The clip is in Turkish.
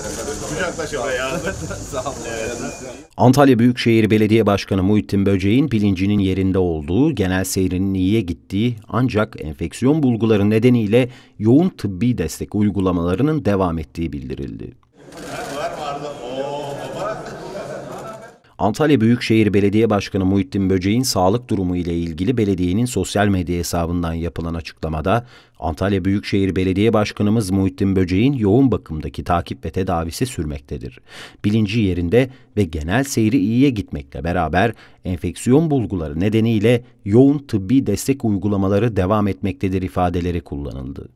Antalya Büyükşehir Belediye Başkanı Muhittin Böceğin bilincinin yerinde olduğu, genel seyrinin iyiye gittiği ancak enfeksiyon bulguları nedeniyle yoğun tıbbi destek uygulamalarının devam ettiği bildirildi. Var, var, var, Antalya Büyükşehir Belediye Başkanı Muhittin Böceğin sağlık durumu ile ilgili belediyenin sosyal medya hesabından yapılan açıklamada Antalya Büyükşehir Belediye Başkanımız Muhittin Böceğin yoğun bakımdaki takip ve tedavisi sürmektedir. Bilinci yerinde ve genel seyri iyiye gitmekle beraber enfeksiyon bulguları nedeniyle yoğun tıbbi destek uygulamaları devam etmektedir ifadeleri kullanıldı.